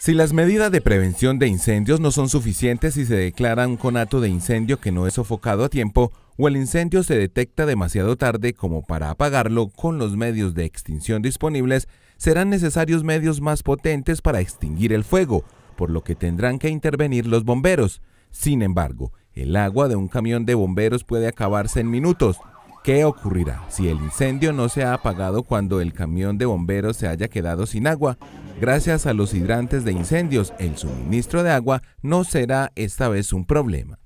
Si las medidas de prevención de incendios no son suficientes y se declara un conato de incendio que no es sofocado a tiempo, o el incendio se detecta demasiado tarde como para apagarlo con los medios de extinción disponibles, serán necesarios medios más potentes para extinguir el fuego, por lo que tendrán que intervenir los bomberos. Sin embargo, el agua de un camión de bomberos puede acabarse en minutos, ¿Qué ocurrirá si el incendio no se ha apagado cuando el camión de bomberos se haya quedado sin agua? Gracias a los hidrantes de incendios, el suministro de agua no será esta vez un problema.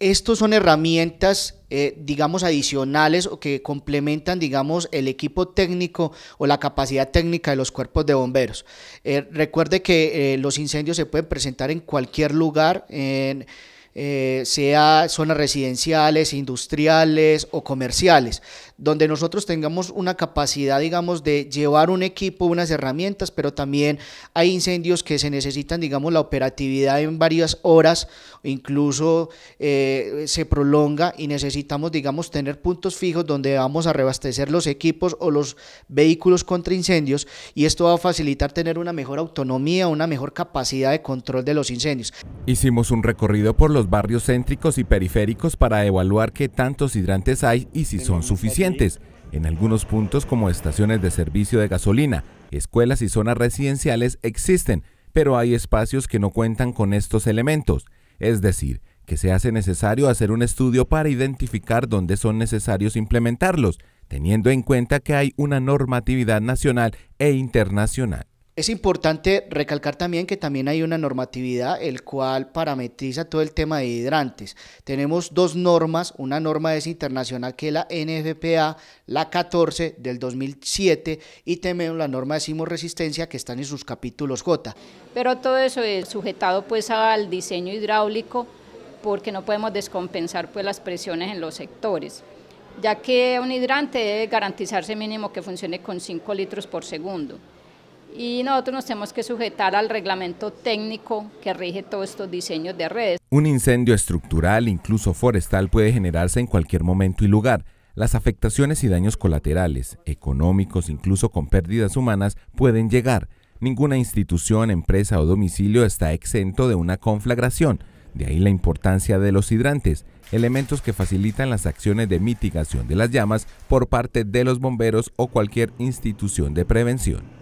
Estos son herramientas, eh, digamos, adicionales o que complementan, digamos, el equipo técnico o la capacidad técnica de los cuerpos de bomberos. Eh, recuerde que eh, los incendios se pueden presentar en cualquier lugar. En, eh, sea zonas residenciales, industriales o comerciales, donde nosotros tengamos una capacidad, digamos, de llevar un equipo, unas herramientas, pero también hay incendios que se necesitan, digamos, la operatividad en varias horas, incluso eh, se prolonga y necesitamos, digamos, tener puntos fijos donde vamos a reabastecer los equipos o los vehículos contra incendios y esto va a facilitar tener una mejor autonomía, una mejor capacidad de control de los incendios. Hicimos un recorrido por los barrios céntricos y periféricos para evaluar qué tantos hidrantes hay y si son suficientes. En algunos puntos como estaciones de servicio de gasolina, escuelas y zonas residenciales existen, pero hay espacios que no cuentan con estos elementos. Es decir, que se hace necesario hacer un estudio para identificar dónde son necesarios implementarlos, teniendo en cuenta que hay una normatividad nacional e internacional. Es importante recalcar también que también hay una normatividad el cual parametriza todo el tema de hidrantes. Tenemos dos normas, una norma es internacional que es la NFPA, la 14 del 2007 y tenemos la norma de resistencia que están en sus capítulos J. Pero todo eso es sujetado pues al diseño hidráulico porque no podemos descompensar pues las presiones en los sectores ya que un hidrante debe garantizarse mínimo que funcione con 5 litros por segundo y nosotros nos tenemos que sujetar al reglamento técnico que rige todos estos diseños de redes. Un incendio estructural, incluso forestal, puede generarse en cualquier momento y lugar. Las afectaciones y daños colaterales, económicos, incluso con pérdidas humanas, pueden llegar. Ninguna institución, empresa o domicilio está exento de una conflagración. De ahí la importancia de los hidrantes, elementos que facilitan las acciones de mitigación de las llamas por parte de los bomberos o cualquier institución de prevención.